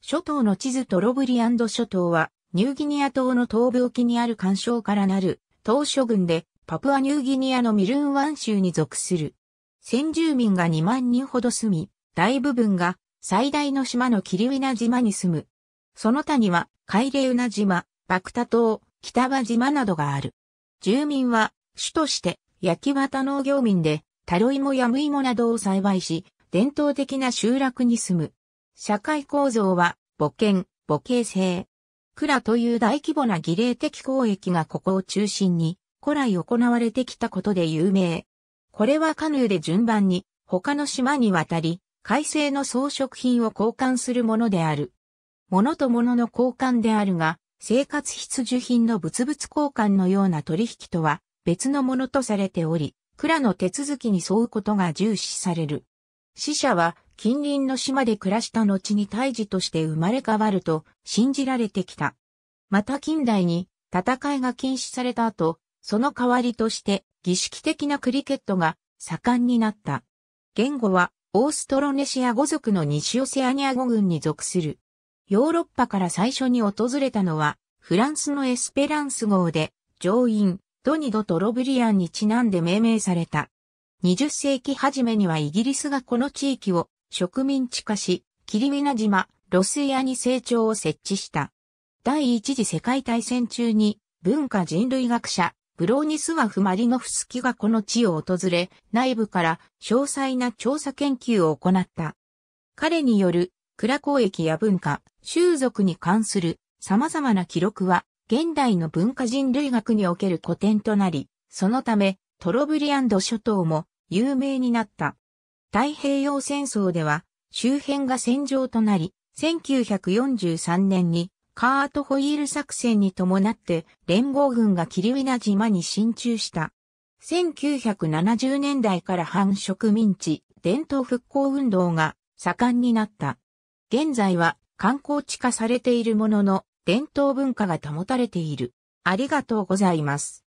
諸島の地図とロブリアンド諸島は、ニューギニア島の東部沖にある干渉からなる、島諸群で、パプアニューギニアのミルン湾州に属する。先住民が2万人ほど住み、大部分が最大の島のキリウィナ島に住む。その他には、カイレウナ島、バクタ島、北場島などがある。住民は、主として、焼き綿農業民で、タロイモやムイモなどを栽培し、伝統的な集落に住む。社会構造は、母権、母系制。蔵という大規模な儀礼的交易がここを中心に、古来行われてきたことで有名。これはカヌーで順番に、他の島に渡り、海星の装飾品を交換するものである。物と物の交換であるが、生活必需品の物々交換のような取引とは別のものとされており、蔵の手続きに沿うことが重視される。死者は近隣の島で暮らした後に胎児として生まれ変わると信じられてきた。また近代に戦いが禁止された後、その代わりとして儀式的なクリケットが盛んになった。言語はオーストロネシア語族の西オセアニア語群に属する。ヨーロッパから最初に訪れたのはフランスのエスペランス号で上院ドニドとロブリアンにちなんで命名された。20世紀初めにはイギリスがこの地域を植民地化し、霧リ島、ロスエアに成長を設置した。第一次世界大戦中に文化人類学者、ブローニスワフ・マリノフスキがこの地を訪れ、内部から詳細な調査研究を行った。彼による、クラ交易や文化、習俗に関する様々な記録は、現代の文化人類学における古典となり、そのため、トロブリアンド諸島も有名になった。太平洋戦争では周辺が戦場となり、1943年にカートホイール作戦に伴って連合軍がキリウィナ島に進駐した。1970年代から反植民地伝統復興運動が盛んになった。現在は観光地化されているものの伝統文化が保たれている。ありがとうございます。